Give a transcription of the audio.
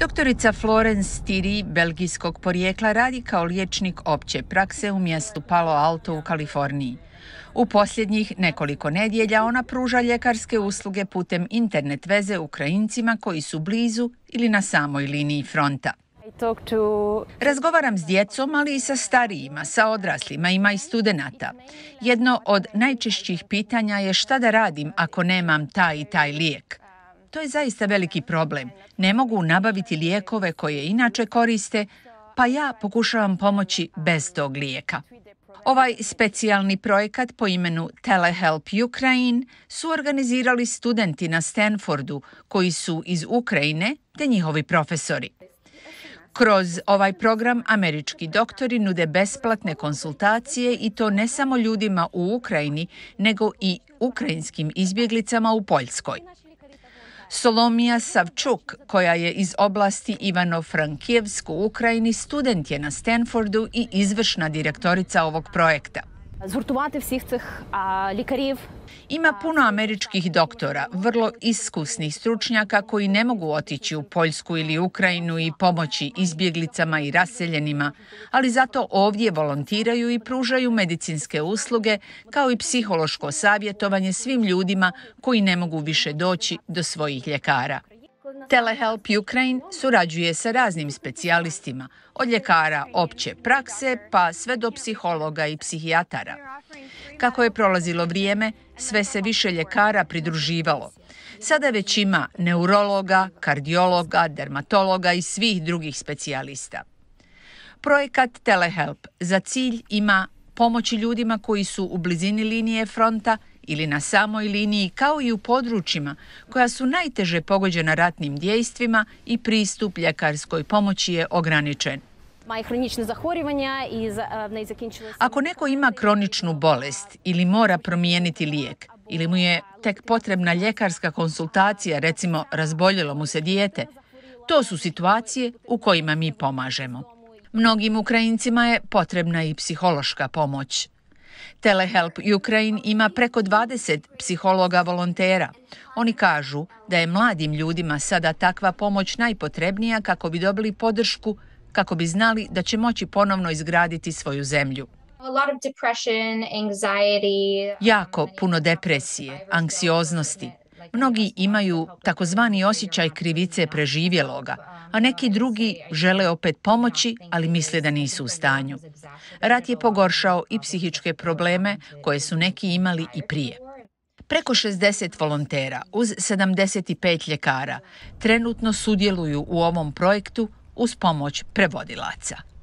Doktorica Florence Tiri, belgijskog porijekla, radi kao liječnik opće prakse u mjestu Palo Alto u Kaliforniji. U posljednjih nekoliko nedjelja ona pruža ljekarske usluge putem internet veze Ukrajincima koji su blizu ili na samoj liniji fronta. Razgovaram s djecom, ali i sa starijima, sa odraslima, ima i studenta. Jedno od najčešćih pitanja je šta da radim ako nemam taj i taj lijek. To je zaista veliki problem. Ne mogu nabaviti lijekove koje inače koriste, pa ja pokušavam pomoći bez tog lijeka. Ovaj specijalni projekat po imenu Telehelp Ukraine su organizirali studenti na Stanfordu koji su iz Ukrajine te njihovi profesori. Kroz ovaj program američki doktori nude besplatne konsultacije i to ne samo ljudima u Ukrajini, nego i ukrajinskim izbjeglicama u Poljskoj. Solomija Savčuk, koja je iz oblasti Ivano-Frankijevsku u Ukrajini, student je na Stanfordu i izvršna direktorica ovog projekta згуртувати всіх цих а, лікарів. Ima puno američkih doktora, vrlo iskusnih stručnjaka koji ne mogu otići u Poljsku ili Ukrajinu i pomoći izbjeglicama i raseljenima, ali zato ovdje volontiraju i pružaju medicinske usluge kao i psihološko savjetovanje svim ljudima koji ne mogu više doći do svojih ljekara. Telehelp Ukraine surađuje sa raznim specijalistima, od ljekara opće prakse pa sve do psihologa i psihijatara. Kako je prolazilo vrijeme, sve se više ljekara pridruživalo. Sada već ima neurologa, kardiologa, dermatologa i svih drugih specijalista. Projekat Telehelp za cilj ima pomoći ljudima koji su u blizini linije fronta ili na samoj liniji kao i u područjima koja su najteže pogođena ratnim dijejstvima i pristup ljekarskoj pomoći je ograničen. Ako neko ima kroničnu bolest ili mora promijeniti lijek ili mu je tek potrebna ljekarska konsultacija, recimo razboljelo mu se dijete, to su situacije u kojima mi pomažemo. Mnogim Ukrajincima je potrebna i psihološka pomoć. Telehelp Ukraine ima preko 20 psihologa volontera. Oni kažu da je mladim ljudima sada takva pomoć najpotrebnija kako bi dobili podršku, kako bi znali da će moći ponovno izgraditi svoju zemlju. Jako puno depresije, anksioznosti, Mnogi imaju takozvani osjećaj krivice preživjeloga, a neki drugi žele opet pomoći, ali misle da nisu u stanju. Rat je pogoršao i psihičke probleme koje su neki imali i prije. Preko 60 volontera uz 75 ljekara trenutno sudjeluju u ovom projektu uz pomoć prevodilaca.